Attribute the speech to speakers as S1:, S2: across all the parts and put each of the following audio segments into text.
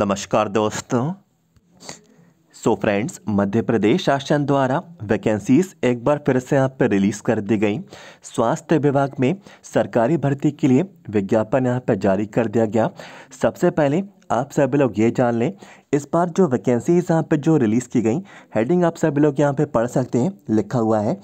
S1: नमस्कार दोस्तों so friends मध्य प्रदेश शासन द्वारा वैकेंसीज एक बार फिर से यहाँ पर रिलीज़ कर दी गई स्वास्थ्य विभाग में सरकारी भर्ती के लिए विज्ञापन यहाँ पर जारी कर दिया गया सबसे पहले आप सभी लोग ये जान लें इस बार जो वैकेंसीज यहाँ पर जो रिलीज़ की गई हेडिंग आप सभी लोग यहाँ पर पढ़ सकते हैं लिखा हुआ है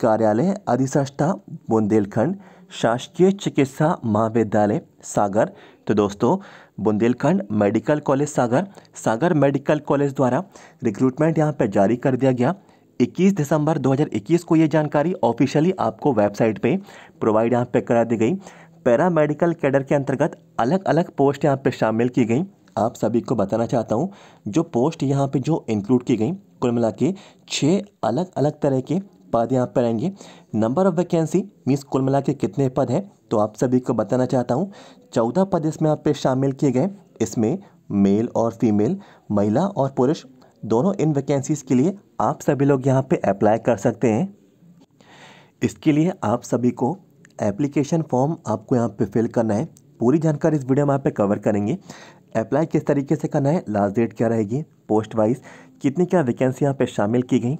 S1: कार्यालय अधिसष्टा बुंदेलखंड शासकीय चिकित्सा महाविद्यालय सागर तो दोस्तों Bundelkhand medical college Sagar Sagar medical college द्वारा रिक्रूटमेंट यहाँ पर जारी कर दिया गया 21 दिसंबर 2021 को ये जानकारी ऑफिशियली आपको वेबसाइट पे प्रोवाइड यहाँ पे करा दी गई पैरा मेडिकल कैडर के अंतर्गत अलग अलग पोस्ट यहाँ पे शामिल की गई आप सभी को बताना चाहता हूँ जो पोस्ट यहाँ पे जो इंक्लूड की गई कुल मिला के छः अलग अलग तरह के पद यहाँ पर आएंगे नंबर ऑफ वैकेंसी मीन्स कुल मिला के कितने पद हैं तो आप सभी को बताना चाहता हूँ चौदह पद इसमें यहाँ पे शामिल किए गए इसमें मेल और फीमेल महिला और पुरुष दोनों इन वैकेंसीज़ के लिए आप सभी लोग यहाँ पे अप्लाई कर सकते हैं इसके लिए आप सभी को एप्लीकेशन फॉर्म आपको यहाँ पे फिल करना है पूरी जानकारी इस वीडियो में यहाँ पे कवर करेंगे अप्लाई किस तरीके से करना है लास्ट डेट क्या रहेगी पोस्ट वाइज कितनी क्या वैकेंसी यहाँ पे शामिल की गई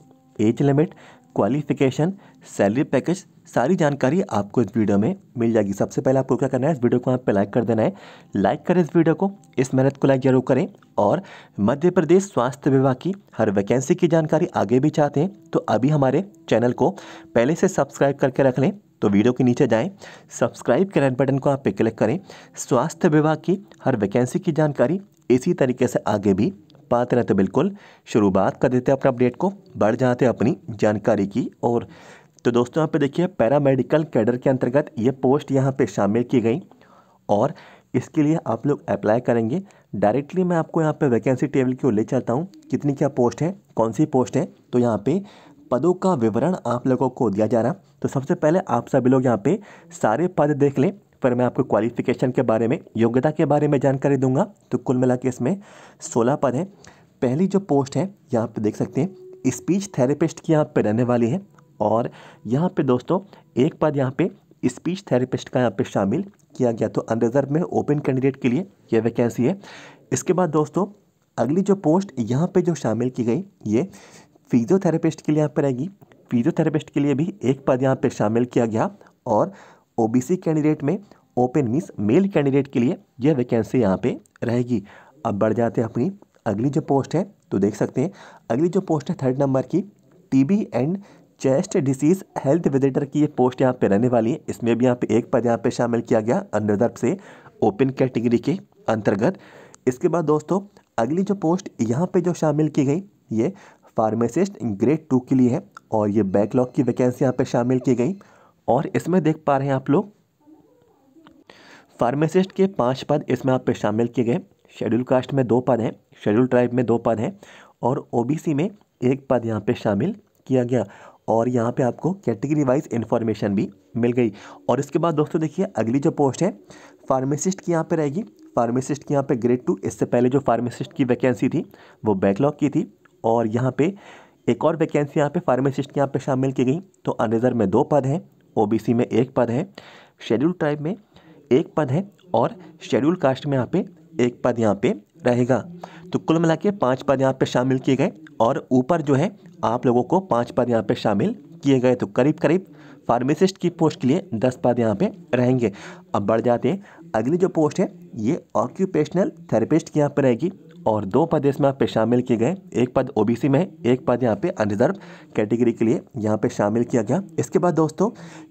S1: age limit qualification salary package सारी जानकारी आपको इस वीडियो में मिल जाएगी सबसे पहले आपको क्या करना है इस वीडियो को आप पे लाइक कर देना है लाइक करें इस वीडियो को इस मेहनत को लाइक जरूर करें और मध्य प्रदेश स्वास्थ्य विभाग की हर वैकेंसी की जानकारी आगे भी चाहते हैं तो अभी हमारे चैनल को पहले से सब्सक्राइब करके रख लें तो वीडियो के नीचे जाएँ सब्सक्राइब के रेड बटन को आप पे क्लिक करें स्वास्थ्य विभाग की हर वैकेंसी की जानकारी इसी तरीके से आगे भी पाते रहते बिल्कुल शुरुआत कर देते हैं अपने अपडेट को बढ़ जाते हैं अपनी जानकारी की और तो दोस्तों यहाँ पे देखिए पैरामेडिकल कैडर के अंतर्गत ये पोस्ट यहाँ पे शामिल की गई और इसके लिए आप लोग अप्लाई करेंगे डायरेक्टली मैं आपको यहाँ पे वैकेंसी टेबल की ओर ले चलता हूँ कितनी क्या पोस्ट है कौन सी पोस्ट है तो यहाँ पे पदों का विवरण आप लोगों को दिया जा रहा तो सबसे पहले आप सभी लोग यहाँ पे सारे पद देख लें पर मैं आपको क्वालिफिकेशन के बारे में योग्यता के बारे में जानकारी दूंगा तो कुल मिला के इसमें सोलह पद हैं पहली जो पोस्ट है यहाँ पे देख सकते हैं स्पीच थेरेपिस्ट की यहाँ पे रहने वाली है और यहाँ पे दोस्तों एक पद यहाँ पे स्पीच थेरेपिस्ट का यहाँ पे शामिल किया गया तो अनरिजर्व में ओपन कैंडिडेट के लिए यह वैकेंसी है इसके बाद दोस्तों अगली जो पोस्ट यहाँ पे जो शामिल की गई ये फिजियोथेरेपिस्ट के लिए यहाँ पर रहेगी फिजियोथेरेपिस्ट के लिए भी एक पद यहाँ पर शामिल किया गया और ओबीसी कैंडिडेट में ओपन मीन्स मेल कैंडिडेट के लिए यह वैकेंसी यहाँ पे रहेगी अब बढ़ जाते हैं अपनी अगली जो पोस्ट है तो देख सकते हैं अगली जो पोस्ट है थर्ड नंबर की TB and chest disease health visitor की ये पोस्ट यहाँ पे रहने वाली है इसमें भी यहाँ पे एक पद यहाँ पे शामिल किया गया अंडरदर्प से ओपन कैटेगरी के अंतर्गत इसके बाद दोस्तों अगली जो पोस्ट यहाँ पे जो शामिल की गई ये फार्मासिस्ट ग्रेड टू के लिए है और ये बैकलॉग की वैकेंसी यहाँ पे शामिल की गई और इसमें देख पा रहे हैं आप लोग फार्मासिस्ट के पाँच पद इसमें आप पे शामिल किए गए शेड्यूल कास्ट में दो पद हैं शेड्यूल ट्राइब में दो पद हैं और ओबीसी में एक पद यहाँ पे शामिल किया गया और यहाँ पे आपको कैटेगरी वाइज इन्फॉर्मेशन भी मिल गई और इसके बाद दोस्तों देखिए अगली जो पोस्ट है फार्मेसिस्ट की यहाँ पर रहेगी फार्मेसिस्ट की यहाँ पर ग्रेड टू इससे पहले जो फार्मेसिस्ट की वैकेंसी थी वो बैकलॉग की थी और यहाँ पर एक और वैकेंसी यहाँ पे फार्मेसिस्ट के यहाँ पे शामिल की गई तो अनरिजर्व में दो पद हैं ओबीसी में एक पद है शेड्यूल ट्राइब में एक पद है और शेड्यूल कास्ट में यहाँ पे एक पद यहाँ पे रहेगा तो कुल मिला के पाँच पद यहाँ पे शामिल किए गए और ऊपर जो है आप लोगों को पाँच पद यहाँ पे शामिल किए गए तो करीब करीब फार्मेसिस्ट की पोस्ट के लिए दस पद यहाँ पे रहेंगे अब बढ़ जाते हैं अगली जो पोस्ट है ये ऑक्यूपेशनल थेरेपिस्ट की यहाँ पर रहेगी और दो पद इसमें यहाँ पे शामिल किए गए एक पद ओबीसी में एक पद यहाँ पे अनरिजर्व कैटेगरी के लिए यहाँ पे शामिल किया गया इसके बाद दोस्तों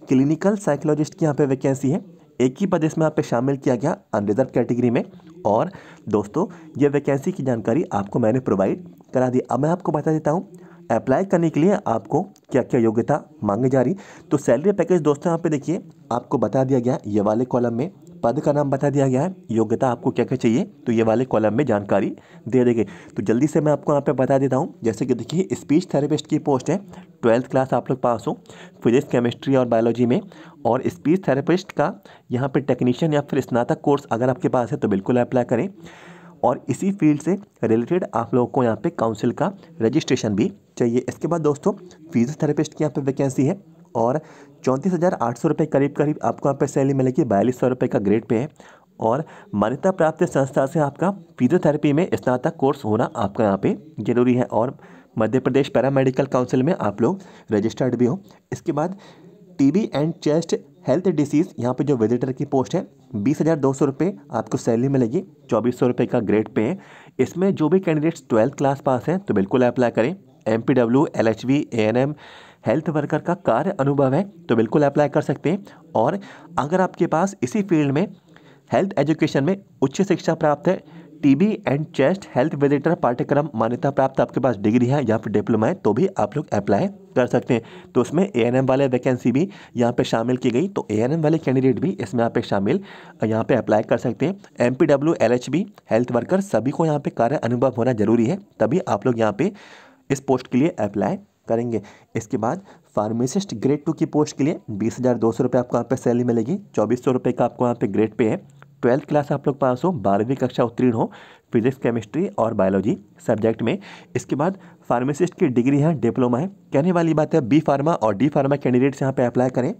S1: क्लिनिकल साइकोलॉजिस्ट की यहाँ पे वैकेंसी है एक ही पद इसमें यहाँ पे शामिल किया गया अनरिजर्व कैटेगरी में और दोस्तों ये वैकेंसी की जानकारी आपको मैंने प्रोवाइड करा दी अब मैं आपको बता देता हूँ अप्लाई करने के लिए आपको क्या क्या योग्यता मांगी जा रही तो सैलरी पैकेज दोस्तों यहाँ पे देखिए आपको बता दिया गया ये वाले कॉलम में पद का नाम बता दिया गया है योग्यता आपको क्या क्या चाहिए तो ये वाले कॉलम में जानकारी दे देंगे तो जल्दी से मैं आपको यहाँ पे बता देता हूँ जैसे कि देखिए स्पीच थेरेपिस्ट की पोस्ट है ट्वेल्थ क्लास आप लोग पास हो फिजिक्स केमिस्ट्री और बायोलॉजी में और स्पीच थेरेपिस्ट का यहाँ पर टेक्नीशियन या फिर स्नातक कोर्स अगर आपके पास है तो बिल्कुल अप्लाई करें और इसी फील्ड से रिलेटेड आप लोगों को यहाँ पे काउंसिल का रजिस्ट्रेशन भी चाहिए इसके बाद दोस्तों फिजियोथेरेपिस्ट की यहाँ पे वैकेंसी है और चौंतीस हज़ार आठ सौ रुपये करीब करीब आपको यहाँ पर सैलरी मिलेगी बयालीस सौ रुपये का ग्रेड पे है और मान्यता प्राप्त संस्था से आपका फिजियोथेरेपी में स्नातक कोर्स होना आपका यहाँ पे ज़रूरी है और मध्य प्रदेश पैरामेडिकल काउंसिल में आप लोग रजिस्टर्ड भी हो इसके बाद TB and chest health disease यहाँ पे जो विजिटर की पोस्ट है बीस हज़ार दो सौ रुपये आपको सैलरी मिलेगी चौबीस सौ रुपये का ग्रेड पे है इसमें जो भी कैंडिडेट्स ट्वेल्थ क्लास पास हैं तो बिल्कुल अप्लाई करें M P W L H V A N M health worker का कार्य अनुभव है तो बिल्कुल अप्लाई कर सकते हैं और अगर आपके पास इसी फील्ड में हेल्थ एजुकेशन में उच्च शिक्षा प्राप्त है TB and chest health visitor पाठ्यक्रम मान्यता प्राप्त आपके पास डिग्री है या फिर डिप्लोमा है तो भी आप लोग अप्लाई कर सकते हैं तो उसमें ए एन एम वाले वैकेंसी भी यहाँ पे शामिल की गई तो ए एन एम वाले कैंडिडेट भी इसमें आप शामिल यहाँ पे अप्लाई कर सकते हैं M P W L H B health worker सभी को यहाँ पर कार्य अनुभव होना जरूरी है तभी आप लोग यहाँ पर इस पोस्ट के लिए अप्लाई करेंगे इसके बाद फार्मासिस्ट ग्रेड टू की पोस्ट के लिए बीस हज़ार दो सौ रुपये आपको यहाँ पे सैलरी मिलेगी चौबीस सौ रुपये का आपको यहाँ पे ग्रेड पे है ट्वेल्थ क्लास आप लोग पास हो बारहवीं कक्षा उत्तीर्ण हो फिजिक्स केमिस्ट्री और बायोलॉजी सब्जेक्ट में इसके बाद फार्मासिस्ट की डिग्री है डिप्लोमा है कहने वाली बात है बी फार्मा और डी फार्मा कैंडिडेट्स यहाँ पर अप्लाई करें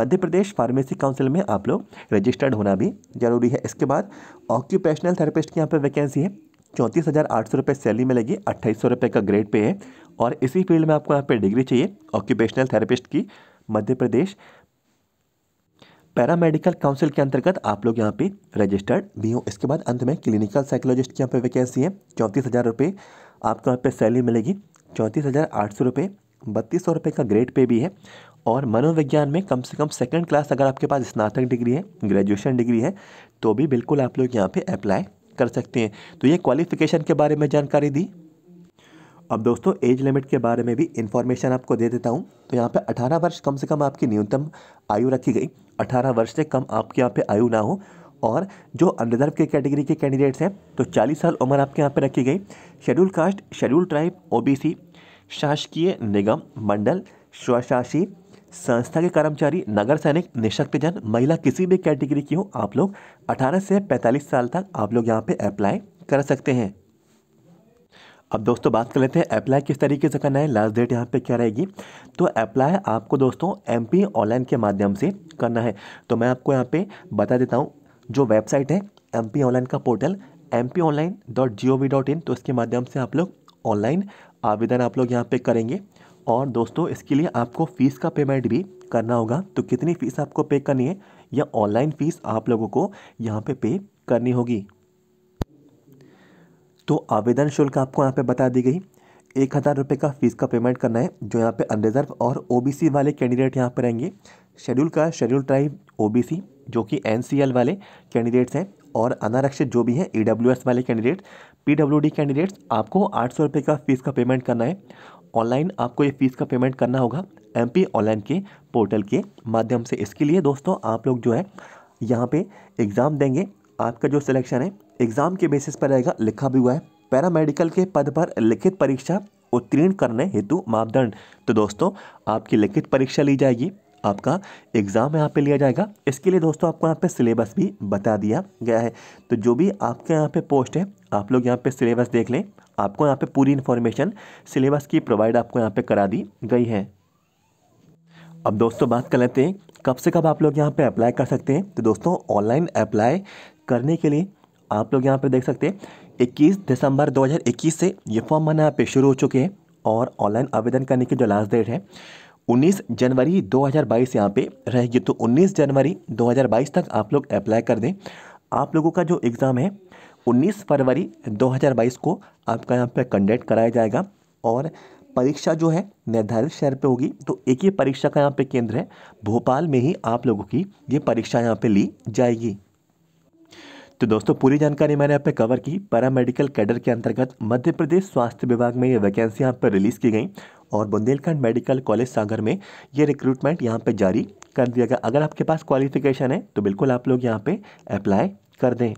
S1: मध्य प्रदेश फार्मेसी काउंसिल में आप लोग रजिस्टर्ड होना भी जरूरी है इसके बाद ऑक्यूपेशनल थेरेपिस्ट की यहाँ पर वैकेंसी है चौंतीस हज़ार आठ सौ रुपये सैलरी मिलेगी अट्ठाईस सौ रुपये का ग्रेड पे है और इसी फील्ड में आपको यहाँ पे डिग्री चाहिए ऑक्यूपेशनल थेरेपिस्ट की मध्य प्रदेश पैरामेडिकल काउंसिल के अंतर्गत आप लोग यहाँ पे रजिस्टर्ड भी हो इसके बाद अंत में क्लिनिकल साइकोलॉजिस्ट की यहाँ पे वैकेंसी है चौंतीस हज़ार रुपये आपको यहाँ पर सैलरी मिलेगी चौंतीस हज़ार आठ सौ रुपये बत्तीस सौ रुपये का ग्रेड पे भी है और मनोविज्ञान में कम से कम सेकंड क्लास अगर आपके पास स्नातक डिग्री है ग्रेजुएशन डिग्री है तो भी बिल्कुल आप लोग यहाँ पे अप्लाई कर सकते हैं तो ये क्वालिफिकेशन के बारे में जानकारी दी अब दोस्तों एज लिमिट के बारे में भी इन्फॉर्मेशन आपको दे देता हूँ तो यहाँ पे 18 वर्ष कम से कम आपकी न्यूनतम आयु रखी गई 18 वर्ष से कम आपके यहाँ पे आयु ना हो और जो अनरिजर्व के कैटेगरी के कैंडिडेट्स हैं तो 40 साल उम्र आपके यहाँ पे रखी गई schedule caste schedule tribe OBC शासकीय निगम मंडल स्वशासी संस्था के कर्मचारी नगर सैनिक निशक्तजन महिला किसी भी कैटेगरी की हो आप लोग 18 से 45 साल तक आप लोग यहाँ पे अप्लाई कर सकते हैं अब दोस्तों बात कर लेते हैं अप्लाई किस तरीके से करना है लास्ट डेट यहाँ पे क्या रहेगी तो अप्लाई आपको दोस्तों एम ऑनलाइन के माध्यम से करना है तो मैं आपको यहाँ पे बता देता हूँ जो वेबसाइट है एम ऑनलाइन का portal M P online dot G O V dot in तो इसके माध्यम से आप लोग ऑनलाइन आवेदन आप लोग यहाँ पे करेंगे और दोस्तों इसके लिए आपको फ़ीस का पेमेंट भी करना होगा तो कितनी फ़ीस आपको पे करनी है या ऑनलाइन फ़ीस आप लोगों को यहाँ पे पे करनी होगी तो आवेदन शुल्क आपको यहाँ पे बता दी गई एक हज़ार रुपये का फ़ीस का पेमेंट करना है जो यहाँ पे अनरिजर्व और ओबीसी वाले कैंडिडेट यहाँ पर रहेंगे शेड्यूल का शेड्यूल ट्राइव ओ जो कि एन वाले कैंडिडेट्स हैं और अनारक्षित जो भी हैं ई e वाले कैंडिडेट पी कैंडिडेट्स आपको आठ सौ रुपये का फ़ीस का पेमेंट करना है ऑनलाइन आपको ये फ़ीस का पेमेंट करना होगा एम ऑनलाइन के पोर्टल के माध्यम से इसके लिए दोस्तों आप लोग जो है यहाँ पे एग्ज़ाम देंगे आपका जो सिलेक्शन है एग्ज़ाम के बेसिस पर रहेगा लिखा भी हुआ है पैरामेडिकल के पद पर लिखित परीक्षा उत्तीर्ण करने हेतु मापदंड तो दोस्तों आपकी लिखित परीक्षा ली जाएगी आपका एग्ज़ाम यहाँ पे लिया जाएगा इसके लिए दोस्तों आपको यहाँ पे सिलेबस भी बता दिया गया है तो जो भी आपके यहाँ पे पोस्ट है आप लोग यहाँ पे सिलेबस देख लें आपको यहाँ पे पूरी इन्फॉर्मेशन सिलेबस की प्रोवाइड आपको यहाँ पे करा दी गई है अब दोस्तों बात कर लेते हैं कब से कब आप लोग यहाँ पर अप्लाई कर सकते हैं तो दोस्तों ऑनलाइन अप्लाई करने के लिए आप लोग यहाँ पर देख सकते हैं 21 दिसंबर 2021 से ये फॉर्म मैंने यहाँ पे शुरू हो चुके हैं और ऑनलाइन आवेदन करने की जो लास्ट डेट है 19 जनवरी 2022 यहाँ पे रहेगी तो 19 जनवरी 2022 तक आप लोग अप्लाई कर दें आप लोगों का जो एग्ज़ाम है 19 फरवरी 2022 को आपका यहाँ पे कंडक्ट कराया जाएगा और परीक्षा जो है निर्धारित शहर पे होगी तो एक ही परीक्षा का यहाँ पे केंद्र है भोपाल में ही आप लोगों की ये परीक्षा यहाँ पे ली जाएगी तो दोस्तों पूरी जानकारी मैंने यहाँ पे कवर की पैरामेडिकल कैडर के अंतर्गत मध्य प्रदेश स्वास्थ्य विभाग में ये वैकेंसी यहाँ पर रिलीज़ की गई और बुंदेलखंड मेडिकल कॉलेज सागर में ये रिक्रूटमेंट यहाँ पे जारी कर दिया गया अगर आपके पास क्वालिफिकेशन है तो बिल्कुल आप लोग यहाँ पे अप्लाई कर दें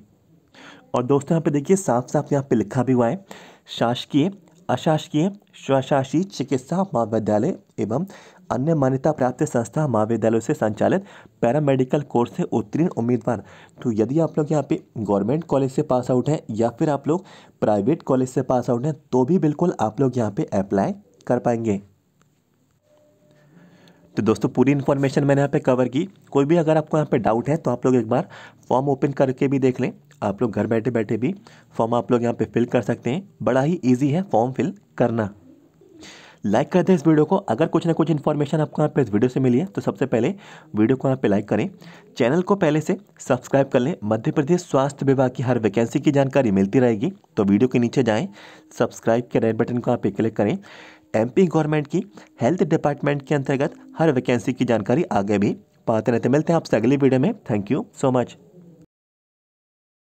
S1: और दोस्तों यहाँ पे देखिए साफ साफ यहाँ पे लिखा भी हुआ है शासकीय अशासकीय स्वशासी चिकित्सा महाविद्यालय एवं अन्य मान्यता प्राप्त संस्था महाविद्यालयों से संचालित पैरामेडिकल कोर्स से उत्तीर्ण उम्मीदवार तो यदि आप लोग यहाँ पे गवर्नमेंट कॉलेज से पास आउट हैं या फिर आप लोग प्राइवेट कॉलेज से पास आउट हैं तो भी बिल्कुल आप लोग यहाँ पे अप्लाई कर पाएंगे तो दोस्तों पूरी इन्फॉर्मेशन मैंने यहाँ पे कवर की कोई भी अगर आपको यहाँ पे डाउट है तो आप लोग एक बार फॉर्म ओपन करके भी देख लें आप लोग घर बैठे बैठे भी फॉर्म आप लोग यहाँ पे फिल कर सकते हैं बड़ा ही ईजी है फॉर्म फिल करना लाइक कर दें इस वीडियो को अगर कुछ ना कुछ इन्फॉर्मेशन आपको यहाँ पे इस वीडियो से मिली है तो सबसे पहले वीडियो को यहाँ पे लाइक करें चैनल को पहले से सब्सक्राइब कर लें मध्य प्रदेश स्वास्थ्य विभाग की हर वैकेंसी की जानकारी मिलती रहेगी तो वीडियो के नीचे जाएं सब्सक्राइब के रेड बटन को यहाँ पे क्लिक करें एमपी गवर्नमेंट की हेल्थ डिपार्टमेंट के अंतर्गत हर वैकेंसी की जानकारी आगे भी पाते रहते मिलते हैं आपसे अगली वीडियो में थैंक यू सो मच